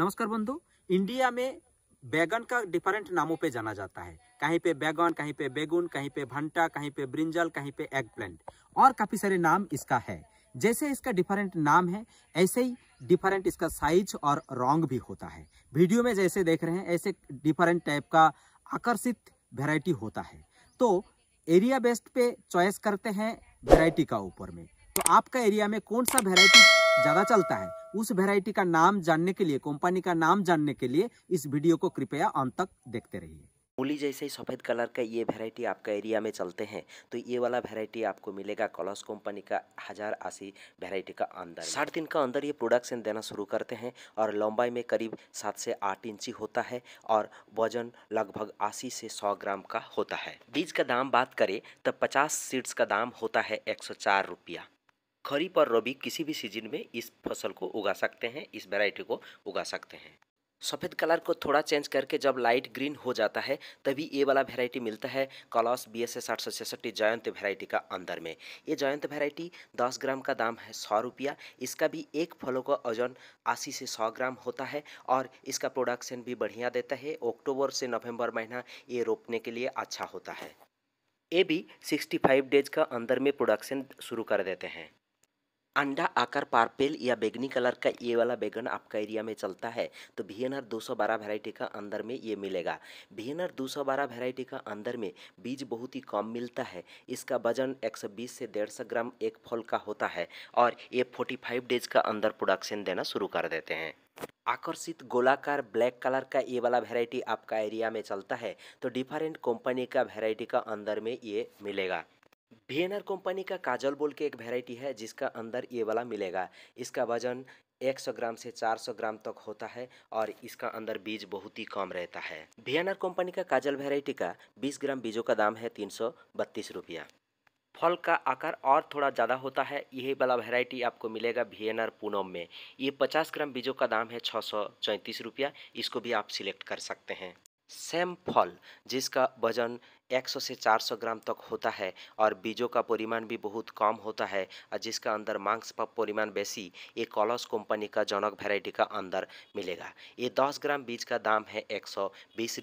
नमस्कार बंधु इंडिया में बैगन का डिफरेंट नामों पे जाना जाता है कहीं पे बैगन कहीं पे बेगुन कहीं पे भंटा कहीं पे ब्रिंजल कहीं पे एग प्लांट और काफ़ी सारे नाम इसका है जैसे इसका डिफरेंट नाम है ऐसे ही डिफरेंट इसका साइज और रोंग भी होता है वीडियो में जैसे देख रहे हैं ऐसे डिफरेंट टाइप का आकर्षित वेराइटी होता है तो एरिया बेस्ड पे चॉइस करते हैं वेराइटी का ऊपर में तो आपका एरिया में कौन सा वेराइटी ज़्यादा चलता है उस वेराइटी का नाम जानने के लिए कंपनी का नाम जानने के लिए इस वीडियो को कृपया अंत तक देखते रहिए मूली जैसे ही सफ़ेद कलर का ये वेरायटी आपका एरिया में चलते हैं तो ये वाला वेराइटी आपको मिलेगा कॉलस कंपनी का हज़ार अस्सी वेरायटी का अंदर साठ दिन का अंदर ये प्रोडक्शन देना शुरू करते हैं और लंबाई में करीब सात से आठ इंची होता है और वजन लगभग अस्सी से सौ ग्राम का होता है बीज का दाम बात करें तो पचास सीड्स का दाम होता है एक सौ चार रुपया खरीफ और रबी किसी भी सीजन में इस फसल को उगा सकते हैं इस वेराइटी को उगा सकते हैं सफ़ेद कलर को थोड़ा चेंज करके जब लाइट ग्रीन हो जाता है तभी ये वाला वेराइटी मिलता है कलॉस बी एस एस आठ सौ छियासठ जयंत वेराइटी का अंदर में ये जयंत वेराइटी 10 ग्राम का दाम है सौ रुपया इसका भी एक फलों का वजन 80 से 100 ग्राम होता है और इसका प्रोडक्शन भी बढ़िया देता है अक्टूबर से नवंबर महीना ये रोपने के लिए अच्छा होता है ये भी सिक्सटी डेज का अंदर में प्रोडक्शन शुरू कर देते हैं अंडा आकर पार्पेल या बैगनी कलर का ये वाला बैगन आपका एरिया में चलता है तो भी एन आर दो सौ बारह वेराइटी का अंदर में ये मिलेगा भी एन आर दो सौ बारह वेराइटी का अंदर में बीज बहुत ही कम मिलता है इसका वजन एक सौ बीस से डेढ़ सौ ग्राम एक फल का होता है और ये फोर्टी फाइव डेज का अंदर प्रोडक्शन देना शुरू कर देते हैं आकर्षित गोलाकार ब्लैक कलर का ये वाला वेराइटी आपका एरिया में चलता है तो डिफरेंट कंपनी का वेराइटी का अंदर में ये मिलेगा वीएनआर कंपनी का काजल बोल के एक वेराइटी है जिसका अंदर ये वाला मिलेगा इसका वजन 100 ग्राम से 400 ग्राम तक होता है और इसका अंदर बीज बहुत ही कम रहता है वीएनआर कंपनी का काजल वेराइटी का 20 ग्राम बीजों का दाम है तीन सौ रुपया फल का आकार और थोड़ा ज़्यादा होता है यही वाला वेराइटी आपको मिलेगा वीएनआर पूनम में ये 50 ग्राम बीजों का दाम है छः सौ रुपया इसको भी आप सिलेक्ट कर सकते हैं सेम फल जिसका वजन 100 से 400 ग्राम तक होता है और बीजों का परिमाण भी बहुत कम होता है और जिसका अंदर मांस का परिमाण बेसी ये कॉलस कंपनी का जनक वैरायटी का अंदर मिलेगा ये 10 ग्राम बीज का दाम है एक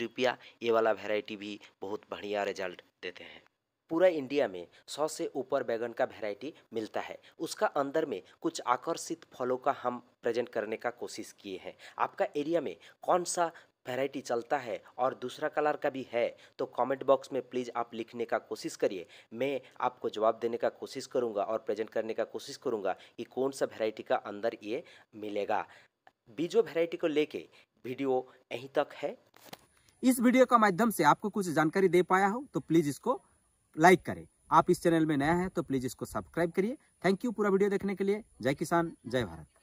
रुपया ये वाला वैरायटी भी बहुत बढ़िया रिजल्ट देते हैं पूरा इंडिया में सौ से ऊपर बैगन का वैरायटी मिलता है उसका अंदर में कुछ आकर्षित फलों का हम प्रेजेंट करने का कोशिश किए हैं आपका एरिया में कौन सा वैरायटी चलता है और दूसरा कलर का भी है तो कमेंट बॉक्स में प्लीज़ आप लिखने का कोशिश करिए मैं आपको जवाब देने का कोशिश करूँगा और प्रेजेंट करने का कोशिश करूँगा कि कौन सा वैरायटी का अंदर ये मिलेगा बीजो वैरायटी को लेके वीडियो यहीं तक है इस वीडियो का माध्यम से आपको कुछ जानकारी दे पाया हो तो प्लीज़ इसको लाइक करें आप इस चैनल में नया है तो प्लीज़ इसको सब्सक्राइब करिए थैंक यू पूरा वीडियो देखने के लिए जय किसान जय भारत